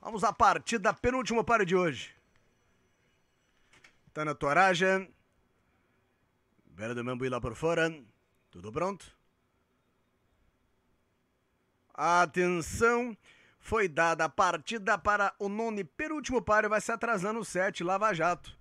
Vamos à partida, penúltimo páreo de hoje. Tá na Toraja. bela do Mambuí lá por fora. Tudo pronto? Atenção. Foi dada a partida para o nono e penúltimo páreo. Vai se atrasando o sete Lava Jato.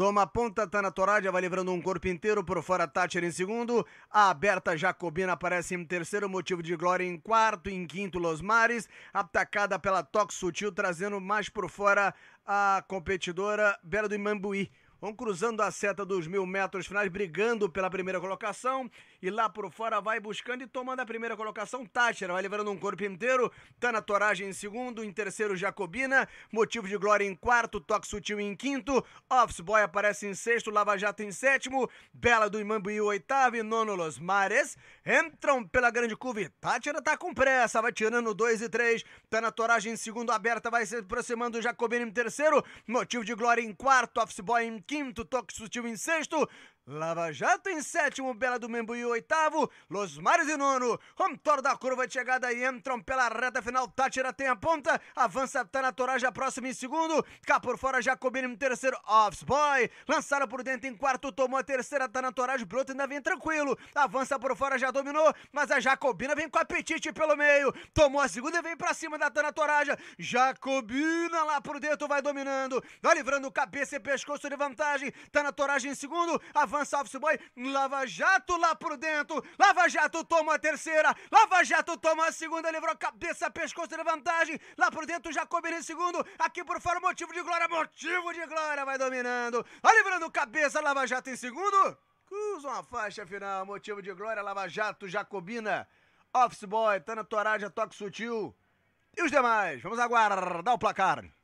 Toma a ponta, Tana tá Torádia vai livrando um corpo inteiro, por fora Thatcher em segundo. A aberta Jacobina aparece em terceiro, motivo de glória em quarto, em quinto Los Mares. Atacada pela Tox Sutil, trazendo mais por fora a competidora Bela do Imambuí. Vão cruzando a seta dos mil metros finais, brigando pela primeira colocação. E lá por fora vai buscando e tomando a primeira colocação. Tátira vai levando um corpo inteiro. Tana Toragem em segundo. Em terceiro, Jacobina. Motivo de Glória em quarto. Toque Sutil em quinto. Office Boy aparece em sexto. Lava Jato em sétimo. Bela do Imambuí oitavo. E nono Los Mares. Entram pela grande curva. Tátira tá com pressa. Vai tirando dois e três. Tana Toragem em segundo. Aberta vai se aproximando. Jacobina em terceiro. Motivo de Glória em quarto. Office Boy em quinto, toque sutil em sexto. Lava Jato em sétimo, Bela do Membuí oitavo, Los Mares em nono, Home Toro da curva de chegada e entram pela reta final, Tátira tem a ponta, avança Tana Toraja próximo em segundo, cá por fora Jacobina em terceiro, Offs Boy, lançaram por dentro em quarto, tomou a terceira, Tana Toraja, Broto ainda vem tranquilo, avança por fora, já dominou, mas a Jacobina vem com apetite pelo meio, tomou a segunda e vem pra cima da Tana Toraja, Jacobina lá por dentro vai dominando, vai livrando cabeça e pescoço de vantagem, Tana Toraja em segundo, avança Gonçalves Boi, Lava Jato lá por dentro, Lava Jato toma a terceira, Lava Jato toma a segunda, livrou cabeça, pescoço de vantagem, lá por dentro Jacobini em segundo, aqui por fora motivo de glória, motivo de glória, vai dominando, vai livrando cabeça, Lava Jato em segundo, cruza uma faixa final, motivo de glória, Lava Jato, Jacobina, Office Boy, Tana tá Toraja, Toque Sutil, e os demais, vamos aguardar o placar.